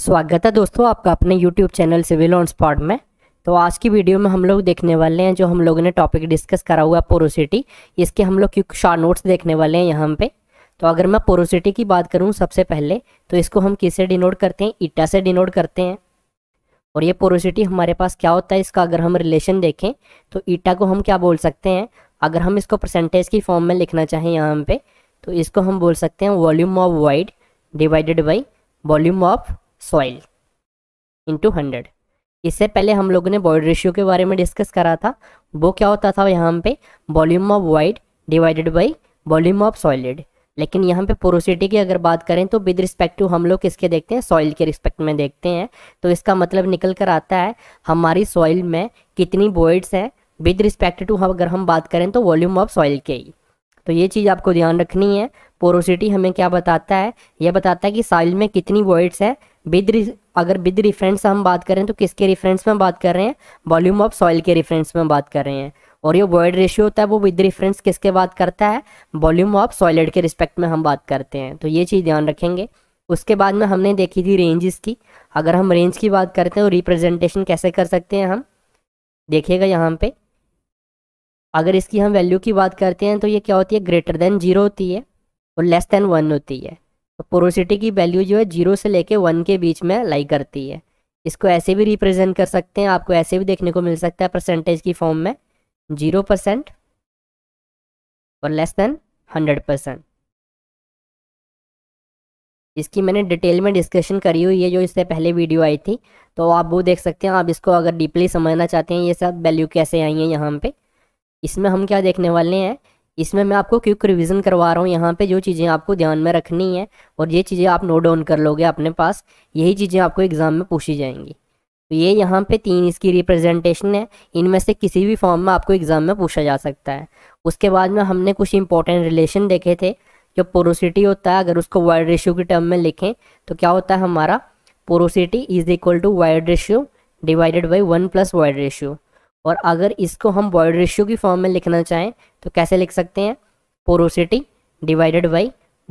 स्वागत है दोस्तों आपका अपने YouTube channel Civil On Spot में तो आज की वीडियो में हम लोग देखने वाले हैं जो हम लोगों ने टॉपिक डिस्कस करा हुआ है पोरोसिटी इसके हम लोग क्योंकि शॉर्ट नोट्स देखने वाले हैं यहाँ पे तो अगर मैं पोरोसिटी की बात करूँ सबसे पहले तो इसको हम किसे डिनोट करते हैं ईटा से डिनोट करते हैं और ये पोरोसिटी हमारे पास क्या होता है इसका अगर हम रिलेशन देखें तो ईटा को हम क्या बोल सकते हैं अगर हम इसको परसेंटेज की फॉर्म में लिखना चाहें यहाँ पे तो इसको हम बोल सकते हैं volume of void divided by volume of soil into hundred इससे पहले हम लोगों ने बॉइड रेशियो के बारे में डिस्कस करा था वो क्या होता था यहाँ पे volume of void divided by volume of solid लेकिन यहाँ पे पोरोसिटी की अगर बात करें तो विद रिस्पेक्ट टू हम लोग किसके देखते हैं सॉइल के रिस्पेक्ट में देखते हैं तो इसका मतलब निकल कर आता है हमारी सॉइल में कितनी बॉइड्स हैं विद रिस्पेक्ट टू अगर हम बात करें तो वॉल्यूम ऑफ सॉइल के ही तो ये चीज़ आपको ध्यान रखनी है पोरोसिटी हमें क्या बताता है यह बताता है कि सॉइल में कितनी वॉइड्स है विद अगर विद रिफरेंस हम बात करें तो किसके रिफरेंस में बात कर रहे हैं वॉल्यूम ऑफ सॉइल के रिफरेंस में बात कर रहे हैं और ये वॉइड रेशियो होता है वो विद रिफरेंस किसके बात करता है वॉल्यूम ऑफ सॉइलेड के रिस्पेक्ट में हम बात करते हैं तो ये चीज़ ध्यान रखेंगे उसके बाद में हमने देखी थी रेंजेस की अगर हम रेंज की बात करते हैं तो रिप्रेजेंटेशन कैसे कर सकते हैं हम देखिएगा यहाँ पे अगर इसकी हम वैल्यू की बात करते हैं तो ये क्या होती है ग्रेटर देन जीरो होती है और लेस देन वन होती है पोरोसिटी की वैल्यू जो है जीरो से लेके वन के बीच में लाई करती है इसको ऐसे भी रिप्रेजेंट कर सकते हैं आपको ऐसे भी देखने को मिल सकता है परसेंटेज की फॉर्म में जीरो परसेंट और लेस देन हंड्रेड परसेंट इसकी मैंने डिटेल में डिस्कशन करी हुई है जो इससे पहले वीडियो आई थी तो आप वो देख सकते हैं आप इसको अगर डीपली समझना चाहते हैं ये सब वैल्यू कैसे आई है यहाँ पे इसमें हम क्या देखने वाले हैं इसमें मैं आपको क्विक रिवीजन करवा रहा हूँ यहाँ पे जो चीज़ें आपको ध्यान में रखनी है और ये चीज़ें आप नोट डाउन कर लोगे अपने पास यही चीज़ें आपको एग्ज़ाम में पूछी जाएंगी तो ये यहाँ पे तीन इसकी रिप्रेजेंटेशन है इनमें से किसी भी फॉर्म में आपको एग्ज़ाम में पूछा जा सकता है उसके बाद में हमने कुछ इंपॉर्टेंट रिलेशन देखे थे जो पोरोसिटी होता है अगर उसको वाइड रेशियो के टर्म में लिखें तो क्या होता है हमारा porosity is equal to void ratio divided by one plus void ratio और अगर इसको हम बॉयड रेशियो की फॉर्म में लिखना चाहें तो कैसे लिख सकते हैं porosity divided by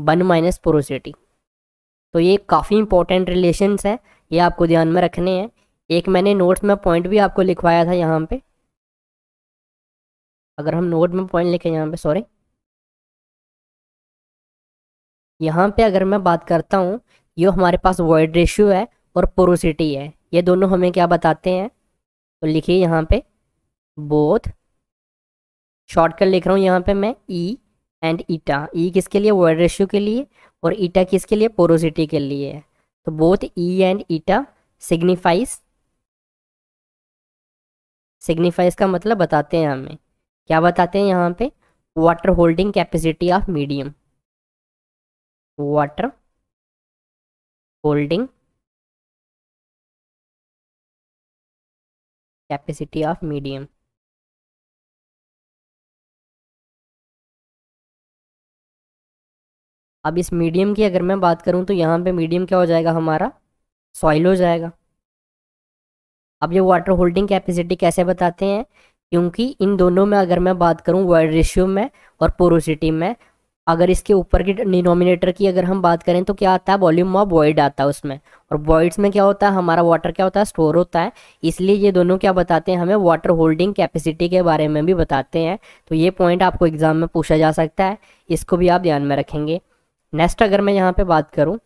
one minus porosity तो ये काफ़ी इंपॉर्टेंट रिलेशंस है ये आपको ध्यान में रखने हैं एक मैंने नोट्स में पॉइंट भी आपको लिखवाया था यहाँ पे अगर हम नोट में पॉइंट लिखे यहाँ पे सॉरी यहाँ पे अगर मैं बात करता हूँ ये हमारे पास वॉइड रेशियो है और पोरोसिटी है ये दोनों हमें क्या बताते हैं तो लिखिए यहाँ पे बोथ शॉर्टकट लिख रहा हूँ यहाँ पे मैं ई एंड ईटा ई किसके लिए वर्ड रेशियो के लिए और ईटा किसके लिए पोरोसिटी के लिए तो both e and eta signifies signifies का मतलब बताते हैं हमें क्या बताते हैं यहाँ पे water holding capacity of medium water holding capacity of medium अब इस मीडियम की अगर मैं बात करूँ तो यहाँ पर मीडियम क्या हो जाएगा हमारा सॉइल हो जाएगा अब ये वाटर होल्डिंग कैपेसिटी कैसे बताते हैं क्योंकि इन दोनों में अगर मैं बात करूँ वर्ड रेशियो में और पोरोसिटी में अगर इसके ऊपर की डिनोमिनेटर की अगर हम बात करें तो क्या आता है वॉल्यूम ऑफ वॉइड आता है उसमें और वॉइड्स में क्या होता है हमारा वाटर क्या होता है स्टोर होता है इसलिए ये दोनों क्या बताते हैं हमें वाटर होल्डिंग कैपेसिटी के बारे में भी बताते हैं तो ये पॉइंट आपको एग्जाम में पूछा जा सकता है इसको भी आप ध्यान में रखेंगे नेक्स्ट अगर मैं यहाँ पे बात करूँ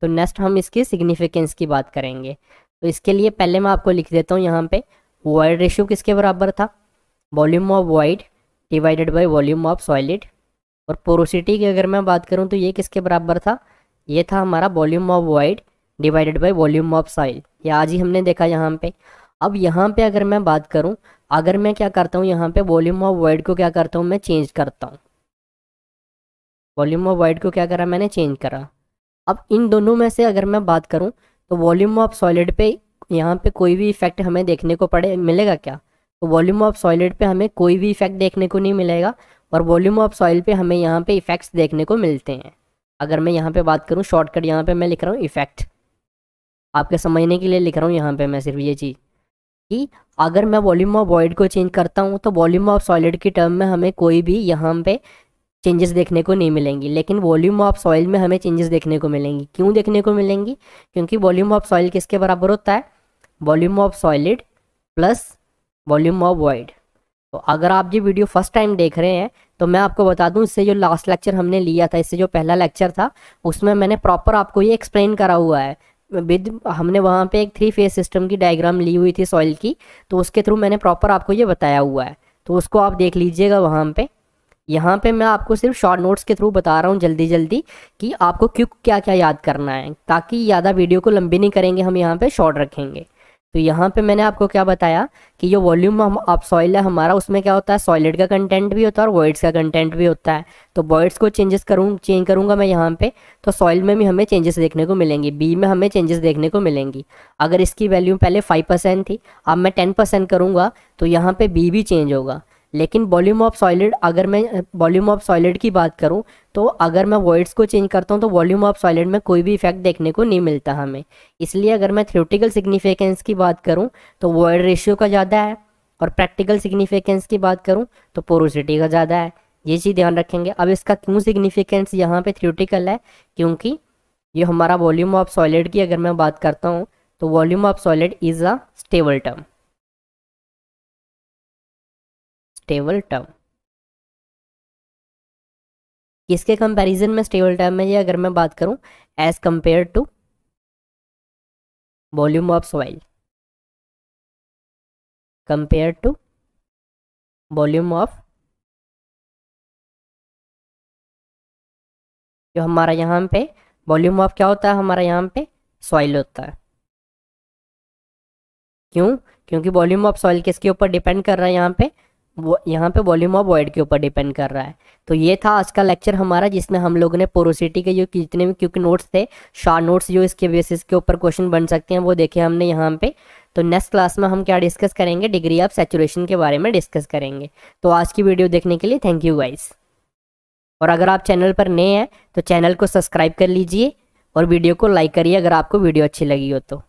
तो नेक्स्ट हम इसकी सिग्निफिकेंस की बात करेंगे तो इसके लिए पहले मैं आपको लिख देता हूँ यहाँ पे वॉइड रेशियो किसके बराबर था volume of void divided by volume of solid और पोरोसिटी की अगर मैं बात करूँ तो ये किसके बराबर था ये था हमारा volume of void divided by volume of soil ये आज ही हमने देखा यहाँ पे अब यहाँ पे अगर मैं बात करूँ अगर मैं क्या करता हूँ यहाँ पे वॉल्यूम ऑफ वाइड को क्या करता हूँ मैं चेंज करता हूँ वॉल्यूम ऑफ वाइट को क्या करा मैंने चेंज करा अब इन दोनों में से अगर मैं बात करूँ तो वॉल्यूम ऑफ सॉलिड पे यहाँ पे कोई भी इफेक्ट हमें देखने को पड़े मिलेगा क्या तो वॉल्यूम ऑफ सॉलिड पे हमें कोई भी इफेक्ट देखने को नहीं मिलेगा और वॉल्यूम ऑफ सॉइल पे हमें यहाँ पे इफेक्ट्स देखने को मिलते हैं अगर मैं यहाँ पे बात करूँ शॉर्टकट यहाँ पे मैं लिख रहा हूँ इफेक्ट आपके समझने के लिए लिख रहा हूँ यहाँ पे मैं सिर्फ ये चीज़ कि अगर मैं वॉल्यूम ऑफ वॉइड को चेंज करता हूँ तो वॉल्यूम ऑफ सॉलिड की टर्म में हमें कोई भी यहाँ पे चेंजेस देखने को नहीं मिलेंगी लेकिन वॉल्यूम ऑफ सॉइल में हमें चेंजेस देखने को मिलेंगी क्यों देखने को मिलेंगी क्योंकि वॉल्यूम ऑफ सॉइल किसके बराबर होता है volume of solid plus volume of void तो अगर आप ये वीडियो फर्स्ट टाइम देख रहे हैं तो मैं आपको बता दूं इससे जो लास्ट लेक्चर हमने लिया था इससे जो पहला लेक्चर था उसमें मैंने प्रॉपर आपको ये एक्सप्लेन करा हुआ है विद हमने वहाँ पे एक थ्री फेस सिस्टम की डायग्राम ली हुई थी सॉइल की तो उसके थ्रू मैंने प्रॉपर आपको ये बताया हुआ है तो उसको आप देख लीजिएगा वहाँ पे यहाँ पे मैं आपको सिर्फ शॉर्ट नोट्स के थ्रू बता रहा हूँ जल्दी जल्दी कि आपको क्यों क्या क्या याद करना है ताकि ज़्यादा वीडियो को लंबी नहीं करेंगे हम यहाँ पे शॉर्ट रखेंगे तो यहाँ पे मैंने आपको क्या बताया कि जो वॉल्यूम आप सॉइल है हमारा उसमें क्या होता है सॉलिड का कंटेंट भी होता है और वॉइड्स का कंटेंट भी होता है तो वॉइड्स को चेंजेस करूँ चेंज करूँगा मैं यहाँ पे तो सॉइल में भी हमें चेंजेस देखने को मिलेंगी बी में हमें चेंजेस देखने को मिलेंगी अगर इसकी वैल्यू पहले फाइव परसेंट थी अब मैं टेन परसेंट करूँगा तो यहाँ पर बी भी चेंज होगा लेकिन वॉल्यूम ऑफ सॉलिड अगर मैं वॉल्यूम ऑफ सॉलिड की बात करूँ तो अगर मैं वॉइड्स को चेंज करता हूँ तो वॉल्यूम ऑफ सॉलिड में कोई भी इफेक्ट देखने को नहीं मिलता हमें इसलिए अगर मैं थ्योरेटिकल सिग्निफिकेंस की बात करूँ तो वॉइड रेशियो का ज़्यादा है और प्रैक्टिकल सिग्निफिकेंस की बात करूँ तो पोरोसिटी का ज़्यादा है ये चीज़ ध्यान रखेंगे अब इसका क्यों सिग्निफिकेंस यहाँ पर थ्योरेटिकल है क्योंकि ये हमारा वॉल्यूम ऑफ सॉलिड की अगर मैं बात करता हूँ तो volume of solid is a stable term stable term किसके कंपैरिजन में स्टेबल टर्म है ये अगर मैं बात करूं as compare to volume of soil compare to volume of जो हमारा यहाँ पे वॉल्यूम ऑफ क्या होता है हमारा यहाँ पे सॉइल होता है क्यों क्योंकि वॉल्यूम ऑफ सॉइल किसके ऊपर डिपेंड कर रहा है यहाँ पे यहाँ पे वॉल्यूम ऑफ वॉइड के ऊपर डिपेंड कर रहा है तो ये था आज का लेक्चर हमारा जिसमें हम लोगों ने पोरोसिटी के जो जितने भी क्योंकि नोट्स थे शार्ट नोट्स जो इसके बेसिस के ऊपर क्वेश्चन बन सकते हैं वो देखे हमने यहाँ पे तो नेक्स्ट क्लास में हम क्या डिस्कस करेंगे डिग्री ऑफ सेचुरेशन के बारे में डिस्कस करेंगे तो आज की वीडियो देखने के लिए थैंक यू गाइस और अगर आप चैनल पर नए हैं तो चैनल को सब्सक्राइब कर लीजिए और वीडियो को लाइक करिए अगर आपको वीडियो अच्छी लगी हो तो